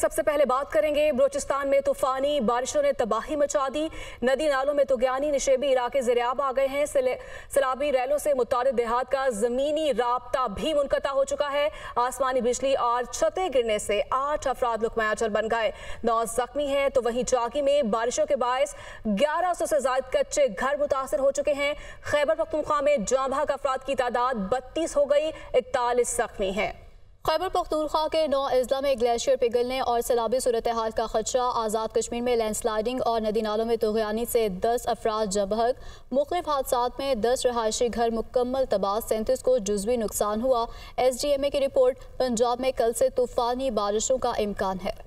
सबसे पहले बात करेंगे बलोचिस्तान में तूफानी बारिशों ने तबाही मचा दी नदी नालों में तुगयानी निशेबी इलाके जरियाब आ गए हैं सलाबी रैलों से मुताद देहात का जमीनी रबता भी मुनकता हो चुका है आसमानी बिजली और छतें गिरने से आठ अफराद लुकमायाचर बन गए नौ जख्मी हैं तो वहीं चाकी में बारिशों के बायस ग्यारह सौ से ज्यादा कच्चे घर मुतासर हो चुके हैं खैबर पख्तनख्वा में जांभा अफराद की तादाद बत्तीस हो गई इकतालीस जख्मी हैं खैबर पख्तूरखा के नौ अजला में ग्लेशियर पिघलने और सैलाबी सूरत हाल का खदशा आज़ाद कश्मीर में लैंड स्लाइडिंग और नदी नालों में तोगानी से दस अफराज जबहक मुख्तफ हादसा में दस रहायशी घर मुकम्मल तबाह सैंतीस को जजवी नुकसान हुआ एस डी एम ए की रिपोर्ट पंजाब में कल से तूफ़ानी बारिशों का इम्कान है